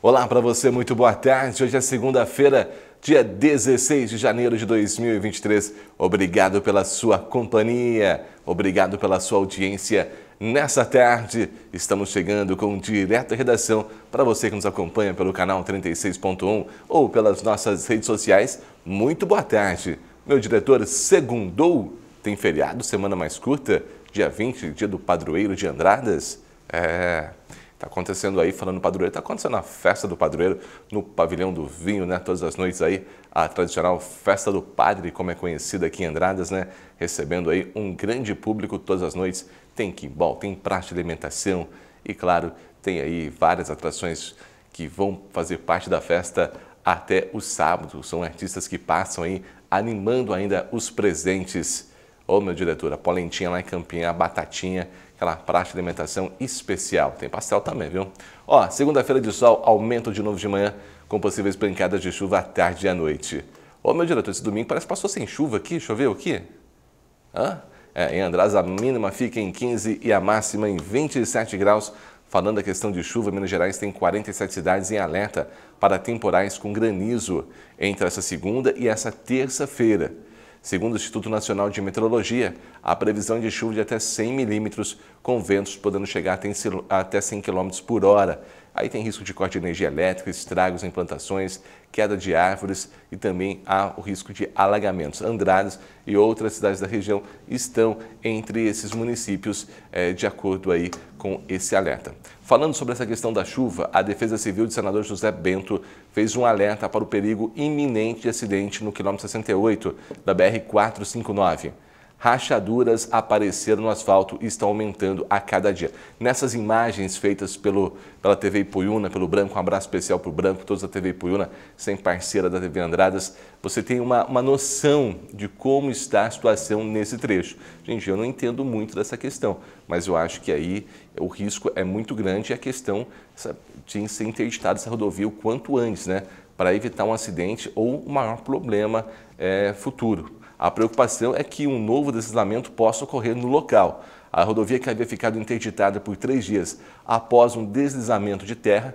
Olá para você, muito boa tarde. Hoje é segunda-feira, dia 16 de janeiro de 2023. Obrigado pela sua companhia, obrigado pela sua audiência. Nessa tarde, estamos chegando com direta redação para você que nos acompanha pelo canal 36.1 ou pelas nossas redes sociais. Muito boa tarde. Meu diretor, segundou? Tem feriado, semana mais curta? Dia 20, dia do padroeiro de Andradas? É, Está acontecendo aí, falando padroeiro, está acontecendo a festa do padroeiro no pavilhão do vinho, né? Todas as noites aí, a tradicional festa do padre, como é conhecida aqui em Andradas, né? Recebendo aí um grande público todas as noites. Tem quimbol, tem praxe de alimentação e, claro, tem aí várias atrações que vão fazer parte da festa até o sábado. São artistas que passam aí animando ainda os presentes. Ô, oh, meu diretor, a polentinha lá em Campinha, a batatinha aquela praxe de alimentação especial. Tem pastel também, viu? Ó, segunda-feira de sol, aumento de novo de manhã, com possíveis pancadas de chuva à tarde e à noite. Ô, meu diretor, esse domingo parece que passou sem chuva aqui, choveu aqui? Hã? É, em András, a mínima fica em 15 e a máxima em 27 graus. Falando da questão de chuva, Minas Gerais tem 47 cidades em alerta para temporais com granizo entre essa segunda e essa terça-feira. Segundo o Instituto Nacional de Meteorologia, há previsão de chuva de até 100 milímetros, com ventos podendo chegar até 100 km por hora. Aí tem risco de corte de energia elétrica, estragos em plantações, queda de árvores e também há o risco de alagamentos. Andradas e outras cidades da região estão entre esses municípios é, de acordo aí com esse alerta. Falando sobre essa questão da chuva, a Defesa Civil de Senador José Bento fez um alerta para o perigo iminente de acidente no quilômetro 68 da BR 459 rachaduras apareceram no asfalto e estão aumentando a cada dia. Nessas imagens feitas pelo, pela TV Ipuyuna, pelo Branco, um abraço especial para o Branco, todos da TV Ipuyuna, sem parceira da TV Andradas, você tem uma, uma noção de como está a situação nesse trecho. Gente, eu não entendo muito dessa questão, mas eu acho que aí o risco é muito grande e a questão de ser interditada essa rodovia o quanto antes, né? Para evitar um acidente ou um maior problema é, futuro. A preocupação é que um novo deslizamento possa ocorrer no local. A rodovia que havia ficado interditada por três dias após um deslizamento de terra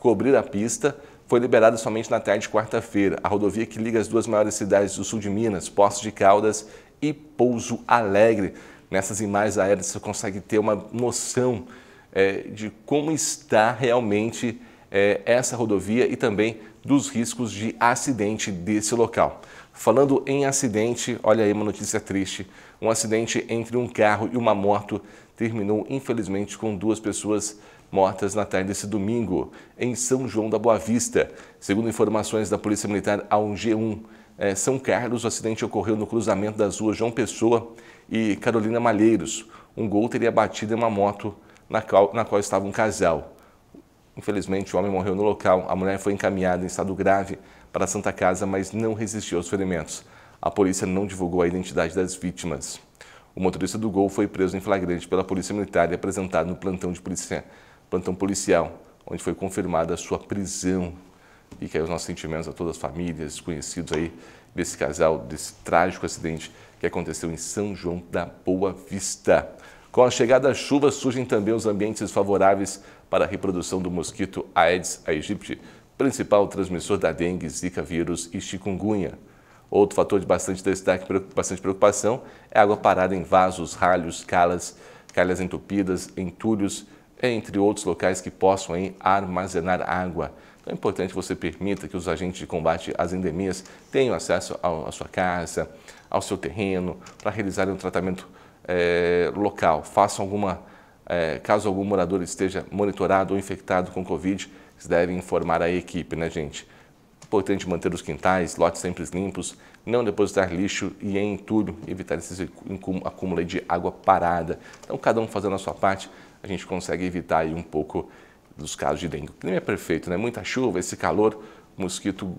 cobrir a pista foi liberada somente na tarde de quarta-feira. A rodovia que liga as duas maiores cidades do sul de Minas, Poços de Caldas e Pouso Alegre. Nessas imagens aéreas você consegue ter uma noção é, de como está realmente é, essa rodovia e também dos riscos de acidente desse local. Falando em acidente, olha aí uma notícia triste. Um acidente entre um carro e uma moto terminou, infelizmente, com duas pessoas mortas na tarde desse domingo, em São João da Boa Vista. Segundo informações da Polícia Militar a 1G1 é, São Carlos, o acidente ocorreu no cruzamento das ruas João Pessoa e Carolina Malheiros. Um gol teria batido em uma moto na qual, na qual estava um casal. Infelizmente, o homem morreu no local. A mulher foi encaminhada em estado grave para a Santa Casa, mas não resistiu aos ferimentos. A polícia não divulgou a identidade das vítimas. O motorista do Gol foi preso em flagrante pela Polícia Militar e apresentado no plantão, de polícia, plantão policial, onde foi confirmada a sua prisão. E que aí os nossos sentimentos a todas as famílias, conhecidos aí desse casal, desse trágico acidente que aconteceu em São João da Boa Vista. Com a chegada das chuvas, surgem também os ambientes favoráveis para a reprodução do mosquito Aedes aegypti, principal transmissor da dengue, zika vírus e chikungunya. Outro fator de bastante destaque, bastante preocupação, é água parada em vasos, ralhos, calas, calhas entupidas, entulhos, entre outros locais que possam hein, armazenar água. Então é importante que você permita que os agentes de combate às endemias tenham acesso à sua casa, ao seu terreno, para realizarem um tratamento é, local. Façam alguma, é, caso algum morador esteja monitorado ou infectado com Covid, vocês devem informar a equipe, né, gente? Importante manter os quintais, lotes sempre limpos, não depositar lixo e em tudo, evitar esse acúmulo de água parada. Então, cada um fazendo a sua parte, a gente consegue evitar aí um pouco dos casos de dengue. O clima é perfeito, né? Muita chuva, esse calor, o mosquito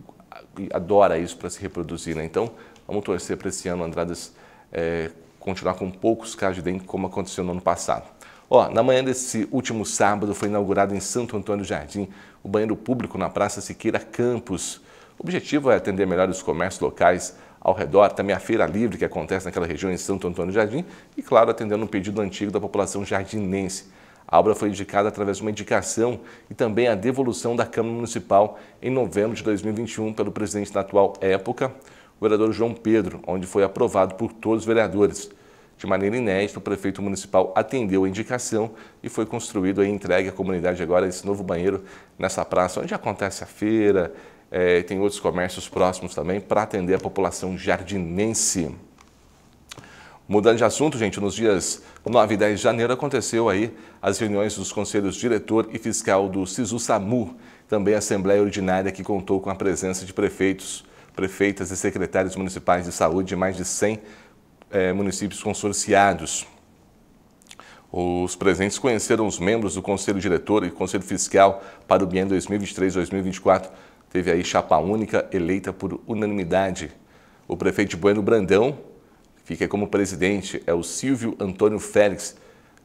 adora isso para se reproduzir, né? Então, vamos torcer para esse ano, Andradas, é, continuar com poucos casos de dengue, como aconteceu no ano passado. Ó, na manhã desse último sábado foi inaugurado em Santo Antônio do Jardim o banheiro público na Praça Siqueira Campos. O objetivo é atender melhor os comércios locais ao redor, também a feira livre que acontece naquela região em Santo Antônio do Jardim e, claro, atendendo um pedido antigo da população jardinense. A obra foi indicada através de uma indicação e também a devolução da Câmara Municipal em novembro de 2021 pelo presidente da atual época, vereador João Pedro, onde foi aprovado por todos os vereadores. De maneira inédita, o prefeito municipal atendeu a indicação e foi construído e entregue à comunidade agora esse novo banheiro nessa praça, onde acontece a feira, é, tem outros comércios próximos também, para atender a população jardinense. Mudando de assunto, gente, nos dias 9 e 10 de janeiro aconteceu aí as reuniões dos conselhos diretor e fiscal do SISU-SAMU, também a Assembleia Ordinária que contou com a presença de prefeitos prefeitas e secretários municipais de saúde de mais de 100 é, eh, municípios consorciados. Os presentes conheceram os membros do Conselho Diretor e Conselho Fiscal para o biênio 2023-2024. Teve aí chapa única eleita por unanimidade. O prefeito de Bueno Brandão fica como presidente, é o Silvio Antônio Félix.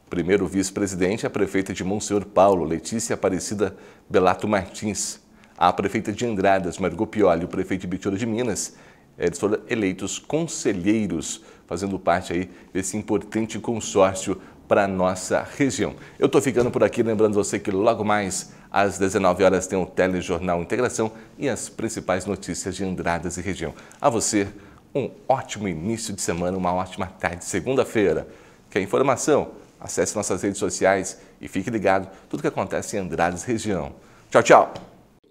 Primeiro vice-presidente é a prefeita de Monsenhor Paulo, Letícia Aparecida Belato Martins a prefeita de Andradas, Margot Pioli, e o prefeito de Bitura de Minas, eh, eles foram eleitos conselheiros, fazendo parte aí desse importante consórcio para a nossa região. Eu estou ficando por aqui, lembrando você que logo mais às 19 horas tem o Telejornal Integração e as principais notícias de Andradas e região. A você, um ótimo início de semana, uma ótima tarde, segunda-feira. Quer informação? Acesse nossas redes sociais e fique ligado tudo que acontece em Andradas e região. Tchau, tchau!